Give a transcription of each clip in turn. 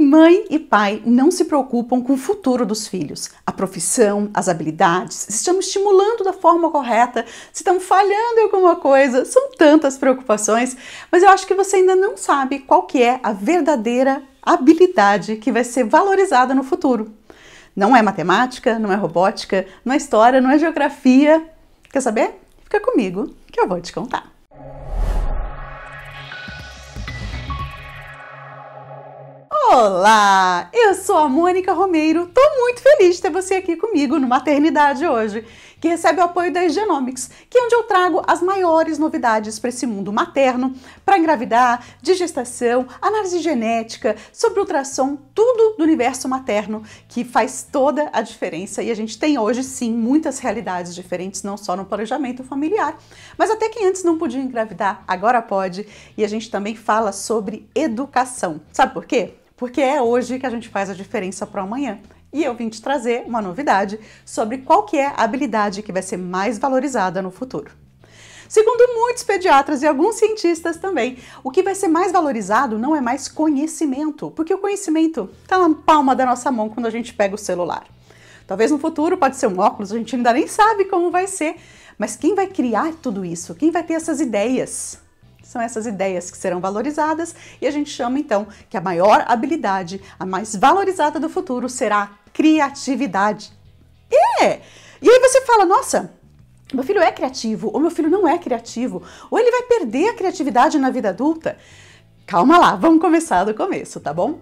mãe e pai não se preocupam com o futuro dos filhos, a profissão, as habilidades, se estão estimulando da forma correta, se estão falhando em alguma coisa, são tantas preocupações, mas eu acho que você ainda não sabe qual que é a verdadeira habilidade que vai ser valorizada no futuro. Não é matemática, não é robótica, não é história, não é geografia. Quer saber? Fica comigo que eu vou te contar. Olá, eu sou a Mônica Romeiro. Tô muito feliz de ter você aqui comigo no Maternidade hoje, que recebe o apoio da Genomics, que é onde eu trago as maiores novidades para esse mundo materno, para engravidar, de gestação, análise genética, sobre ultrassom, tudo do universo materno que faz toda a diferença. E a gente tem hoje sim muitas realidades diferentes, não só no planejamento familiar, mas até quem antes não podia engravidar, agora pode. E a gente também fala sobre educação. Sabe por quê? porque é hoje que a gente faz a diferença para o amanhã. E eu vim te trazer uma novidade sobre qual que é a habilidade que vai ser mais valorizada no futuro. Segundo muitos pediatras e alguns cientistas também, o que vai ser mais valorizado não é mais conhecimento, porque o conhecimento está na palma da nossa mão quando a gente pega o celular. Talvez no futuro pode ser um óculos, a gente ainda nem sabe como vai ser, mas quem vai criar tudo isso? Quem vai ter essas ideias? São essas ideias que serão valorizadas e a gente chama então que a maior habilidade, a mais valorizada do futuro será a criatividade. É! E aí você fala, nossa, meu filho é criativo, ou meu filho não é criativo, ou ele vai perder a criatividade na vida adulta. Calma lá, vamos começar do começo, tá bom?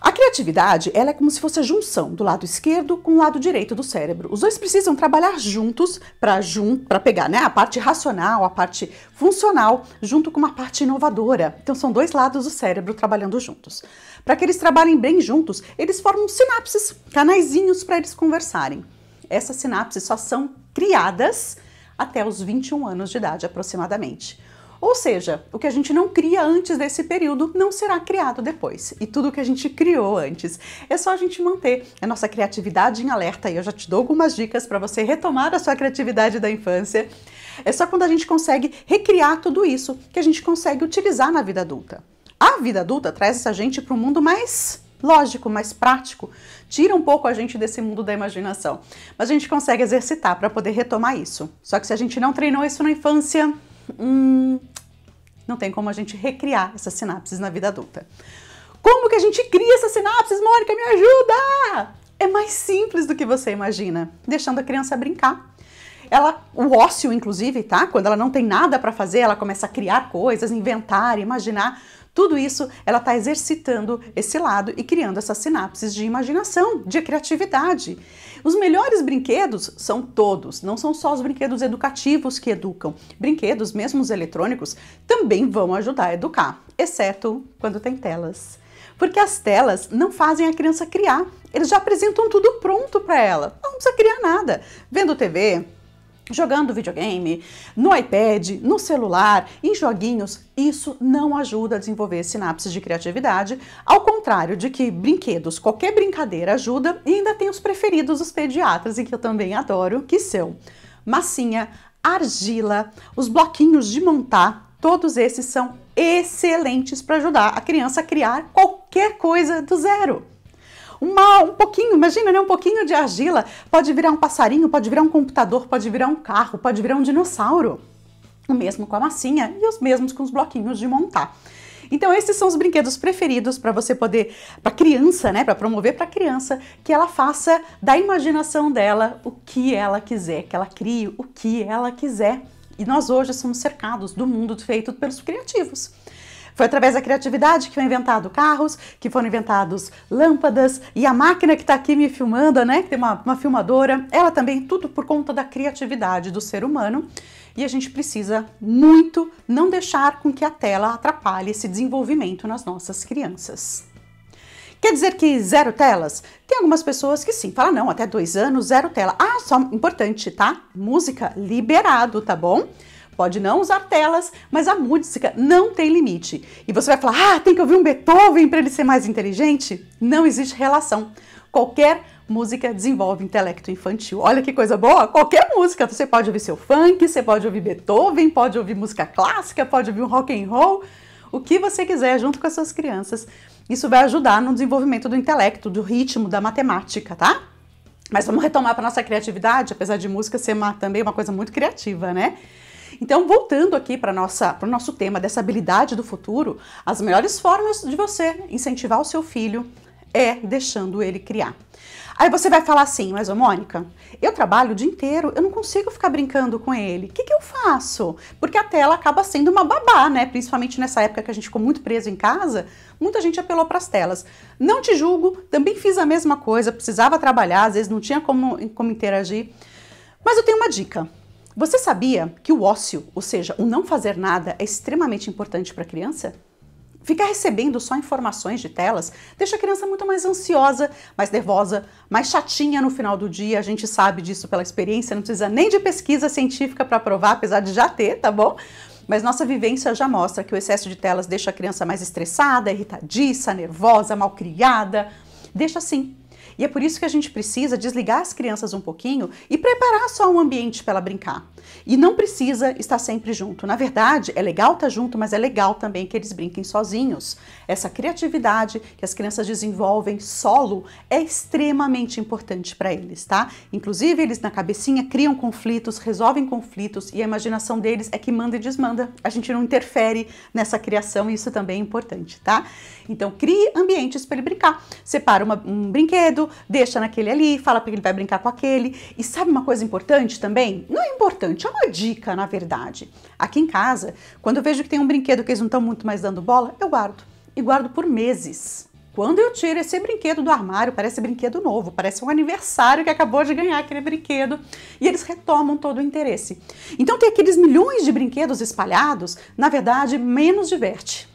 A criatividade, ela é como se fosse a junção do lado esquerdo com o lado direito do cérebro. Os dois precisam trabalhar juntos para jun pegar né, a parte racional, a parte funcional, junto com uma parte inovadora. Então são dois lados do cérebro trabalhando juntos. Para que eles trabalhem bem juntos, eles formam sinapses, canaizinhos para eles conversarem. Essas sinapses só são criadas até os 21 anos de idade aproximadamente. Ou seja, o que a gente não cria antes desse período não será criado depois. E tudo que a gente criou antes é só a gente manter a nossa criatividade em alerta. E eu já te dou algumas dicas para você retomar a sua criatividade da infância. É só quando a gente consegue recriar tudo isso que a gente consegue utilizar na vida adulta. A vida adulta traz essa gente para um mundo mais lógico, mais prático, tira um pouco a gente desse mundo da imaginação. Mas a gente consegue exercitar para poder retomar isso. Só que se a gente não treinou isso na infância, hum, não tem como a gente recriar essas sinapses na vida adulta. Como que a gente cria essas sinapses, Mônica? Me ajuda! É mais simples do que você imagina, deixando a criança brincar. Ela, o ócio, inclusive, tá? Quando ela não tem nada para fazer, ela começa a criar coisas, inventar, imaginar. Tudo isso ela está exercitando esse lado e criando essas sinapses de imaginação, de criatividade. Os melhores brinquedos são todos, não são só os brinquedos educativos que educam. Brinquedos, mesmo os eletrônicos, também vão ajudar a educar, exceto quando tem telas porque as telas não fazem a criança criar. Eles já apresentam tudo pronto para ela. Ela não precisa criar nada. Vendo TV, jogando videogame, no iPad, no celular, em joguinhos, isso não ajuda a desenvolver sinapses de criatividade, ao contrário de que brinquedos, qualquer brincadeira ajuda, e ainda tem os preferidos dos pediatras e que eu também adoro, que são massinha, argila, os bloquinhos de montar, todos esses são excelentes para ajudar a criança a criar qualquer coisa do zero uma, um pouquinho, imagina, né? Um pouquinho de argila pode virar um passarinho, pode virar um computador, pode virar um carro, pode virar um dinossauro. O mesmo com a massinha e os mesmos com os bloquinhos de montar. Então esses são os brinquedos preferidos para você poder para criança, né, para promover para criança que ela faça da imaginação dela o que ela quiser, que ela crie o que ela quiser. E nós hoje somos cercados do mundo feito pelos criativos. Foi através da criatividade que foi inventado carros, que foram inventados lâmpadas e a máquina que está aqui me filmando, né? Que tem uma, uma filmadora. Ela também, tudo por conta da criatividade do ser humano e a gente precisa muito não deixar com que a tela atrapalhe esse desenvolvimento nas nossas crianças. Quer dizer que zero telas? Tem algumas pessoas que sim, falam não, até dois anos, zero tela. Ah, só importante, tá? Música liberado, tá bom? Pode não usar telas, mas a música não tem limite. E você vai falar: ah, tem que ouvir um Beethoven para ele ser mais inteligente? Não existe relação. Qualquer música desenvolve intelecto infantil. Olha que coisa boa! Qualquer música, você pode ouvir seu funk, você pode ouvir Beethoven, pode ouvir música clássica, pode ouvir um rock and roll, o que você quiser junto com as suas crianças. Isso vai ajudar no desenvolvimento do intelecto, do ritmo, da matemática, tá? Mas vamos retomar para nossa criatividade, apesar de música ser uma, também uma coisa muito criativa, né? Então, voltando aqui para o nosso tema dessa habilidade do futuro, as melhores formas de você incentivar o seu filho é deixando ele criar. Aí você vai falar assim, mas ô Mônica, eu trabalho o dia inteiro, eu não consigo ficar brincando com ele. O que, que eu faço? Porque a tela acaba sendo uma babá, né? Principalmente nessa época que a gente ficou muito preso em casa, muita gente apelou para as telas. Não te julgo, também fiz a mesma coisa, precisava trabalhar, às vezes não tinha como, como interagir. Mas eu tenho uma dica. Você sabia que o ócio, ou seja, o não fazer nada, é extremamente importante para a criança? Ficar recebendo só informações de telas deixa a criança muito mais ansiosa, mais nervosa, mais chatinha no final do dia. A gente sabe disso pela experiência, não precisa nem de pesquisa científica para provar, apesar de já ter, tá bom? Mas nossa vivência já mostra que o excesso de telas deixa a criança mais estressada, irritadiça, nervosa, malcriada. Deixa assim e é por isso que a gente precisa desligar as crianças um pouquinho e preparar só um ambiente para ela brincar. E não precisa estar sempre junto. Na verdade, é legal estar junto, mas é legal também que eles brinquem sozinhos. Essa criatividade que as crianças desenvolvem solo é extremamente importante para eles, tá? Inclusive, eles na cabecinha criam conflitos, resolvem conflitos e a imaginação deles é que manda e desmanda. A gente não interfere nessa criação e isso também é importante, tá? Então, crie ambientes para ele brincar. Separa uma, um brinquedo, deixa naquele ali, fala para ele vai brincar com aquele. E sabe uma coisa importante também? Não é importante importante, é uma dica, na verdade. Aqui em casa, quando eu vejo que tem um brinquedo que eles não estão muito mais dando bola, eu guardo. E guardo por meses. Quando eu tiro esse brinquedo do armário, parece brinquedo novo, parece um aniversário que acabou de ganhar aquele brinquedo, e eles retomam todo o interesse. Então, ter aqueles milhões de brinquedos espalhados, na verdade, menos diverte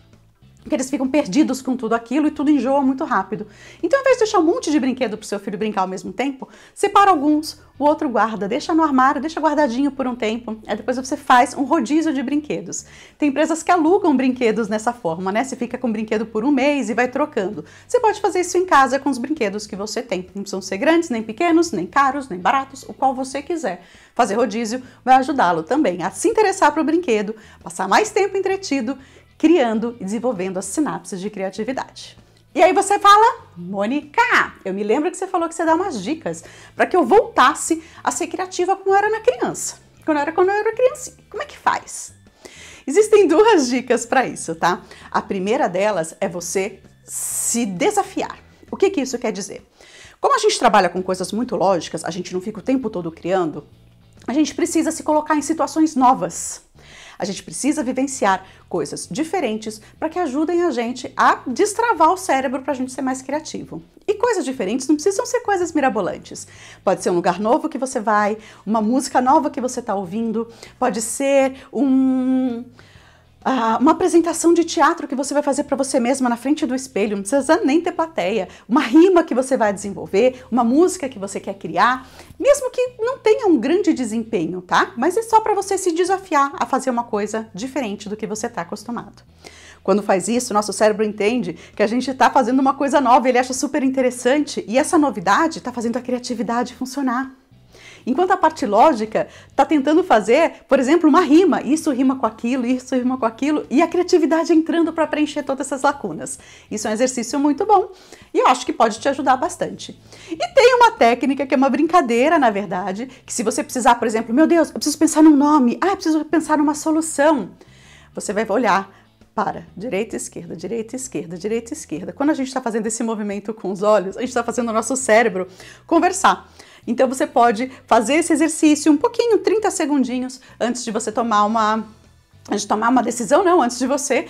porque eles ficam perdidos com tudo aquilo e tudo enjoa muito rápido. Então, ao invés de deixar um monte de brinquedo para o seu filho brincar ao mesmo tempo, separa alguns, o outro guarda, deixa no armário, deixa guardadinho por um tempo. Aí depois você faz um rodízio de brinquedos. Tem empresas que alugam brinquedos nessa forma, né? Você fica com brinquedo por um mês e vai trocando. Você pode fazer isso em casa com os brinquedos que você tem. Não precisam ser grandes, nem pequenos, nem caros, nem baratos, o qual você quiser. Fazer rodízio vai ajudá-lo também a se interessar para o brinquedo, passar mais tempo entretido criando e desenvolvendo as sinapses de criatividade. E aí você fala, Mônica, eu me lembro que você falou que você dá umas dicas para que eu voltasse a ser criativa como eu era na criança. Quando eu era quando eu era criança. Como é que faz? Existem duas dicas para isso, tá? A primeira delas é você se desafiar. O que, que isso quer dizer? Como a gente trabalha com coisas muito lógicas, a gente não fica o tempo todo criando, a gente precisa se colocar em situações novas a gente precisa vivenciar coisas diferentes para que ajudem a gente a destravar o cérebro para a gente ser mais criativo. E coisas diferentes não precisam ser coisas mirabolantes. Pode ser um lugar novo que você vai, uma música nova que você está ouvindo, pode ser um ah, uma apresentação de teatro que você vai fazer para você mesma na frente do espelho, não precisa nem ter plateia, uma rima que você vai desenvolver, uma música que você quer criar, mesmo que não tenha um grande desempenho, tá? Mas é só para você se desafiar a fazer uma coisa diferente do que você está acostumado. Quando faz isso, nosso cérebro entende que a gente está fazendo uma coisa nova, ele acha super interessante e essa novidade está fazendo a criatividade funcionar. Enquanto a parte lógica está tentando fazer, por exemplo, uma rima. Isso rima com aquilo, isso rima com aquilo, e a criatividade entrando para preencher todas essas lacunas. Isso é um exercício muito bom e eu acho que pode te ajudar bastante. E tem uma técnica que é uma brincadeira, na verdade, que se você precisar, por exemplo, meu Deus, eu preciso pensar num nome, ah, eu preciso pensar numa solução. Você vai olhar para direita, esquerda, direita, esquerda, direita, esquerda. Quando a gente está fazendo esse movimento com os olhos, a gente está fazendo o nosso cérebro conversar. Então você pode fazer esse exercício um pouquinho, 30 segundinhos, antes de você tomar uma antes de tomar uma decisão, não, antes de você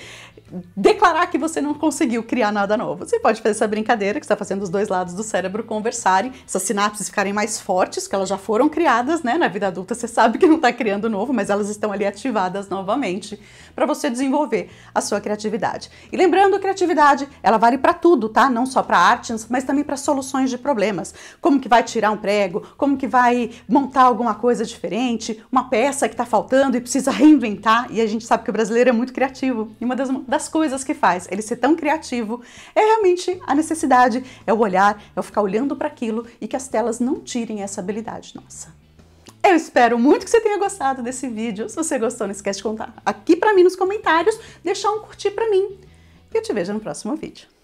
declarar que você não conseguiu criar nada novo. Você pode fazer essa brincadeira que está fazendo os dois lados do cérebro conversarem, essas sinapses ficarem mais fortes, que elas já foram criadas, né? Na vida adulta você sabe que não está criando novo, mas elas estão ali ativadas novamente para você desenvolver a sua criatividade. E lembrando, a criatividade, ela vale para tudo, tá? Não só para artes, mas também para soluções de problemas. Como que vai tirar um prego, como que vai montar alguma coisa diferente, uma peça que está faltando e precisa reinventar. E a gente sabe que o brasileiro é muito criativo. E uma das, das das coisas que faz, ele ser tão criativo, é realmente a necessidade, é o olhar, é o ficar olhando para aquilo e que as telas não tirem essa habilidade nossa. Eu espero muito que você tenha gostado desse vídeo. Se você gostou, não esquece de contar aqui para mim nos comentários, deixar um curtir para mim. E eu te vejo no próximo vídeo.